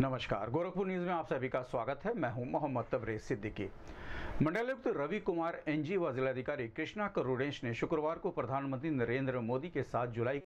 नमस्कार गोरखपुर न्यूज़ में आप सभी का स्वागत है मैं हूं मोहम्मद तबरेज सिद्दीकी मंडलायुक्त रवि कुमार एनजी व जिलाधिकारी कृष्णा करुणेश ने शुक्रवार को प्रधानमंत्री नरेंद्र मोदी के साथ जुलाई